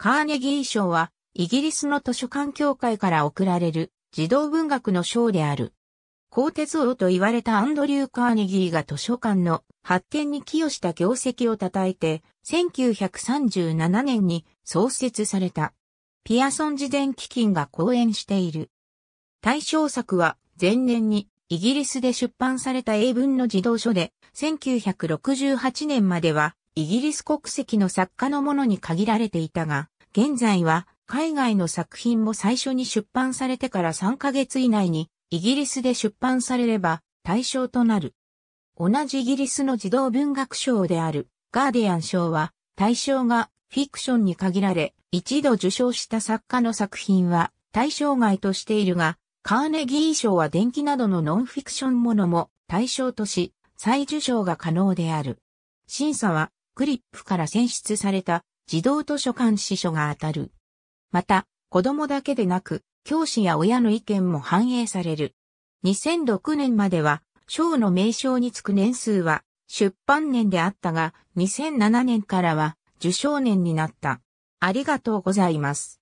カーネギー賞は、イギリスの図書館協会から贈られる児童文学の賞である。鋼鉄王と言われたアンドリュー・カーネギーが図書館の発展に寄与した業績を称えて、1937年に創設された。ピアソン事前基金が講演している。対象作は前年にイギリスで出版された英文の児童書で1968年まではイギリス国籍の作家のものに限られていたが、現在は海外の作品も最初に出版されてから3ヶ月以内にイギリスで出版されれば対象となる。同じイギリスの児童文学賞であるガーディアン賞は対象がフィクションに限られ、一度受賞した作家の作品は対象外としているが、カーネギー賞は電気などのノンフィクションものも対象とし、再受賞が可能である。審査はクリップから選出された児童図書館司書が当たる。また、子供だけでなく、教師や親の意見も反映される。2006年までは、賞の名称につく年数は出版年であったが、2007年からは受賞年になった。ありがとうございます。